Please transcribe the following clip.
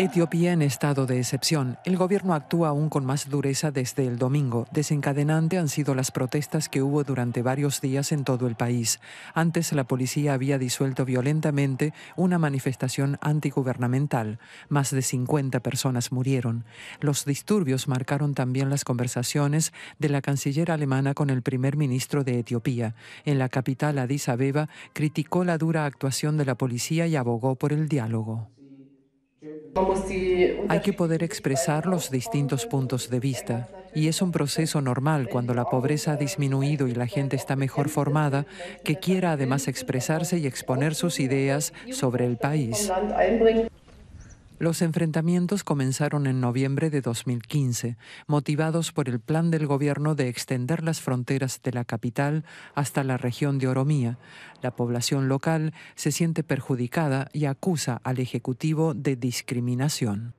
Etiopía en estado de excepción. El gobierno actúa aún con más dureza desde el domingo. Desencadenante han sido las protestas que hubo durante varios días en todo el país. Antes la policía había disuelto violentamente una manifestación antigubernamental. Más de 50 personas murieron. Los disturbios marcaron también las conversaciones de la canciller alemana con el primer ministro de Etiopía. En la capital Addis Abeba criticó la dura actuación de la policía y abogó por el diálogo. Hay que poder expresar los distintos puntos de vista y es un proceso normal cuando la pobreza ha disminuido y la gente está mejor formada que quiera además expresarse y exponer sus ideas sobre el país. Los enfrentamientos comenzaron en noviembre de 2015, motivados por el plan del gobierno de extender las fronteras de la capital hasta la región de Oromía. La población local se siente perjudicada y acusa al Ejecutivo de discriminación.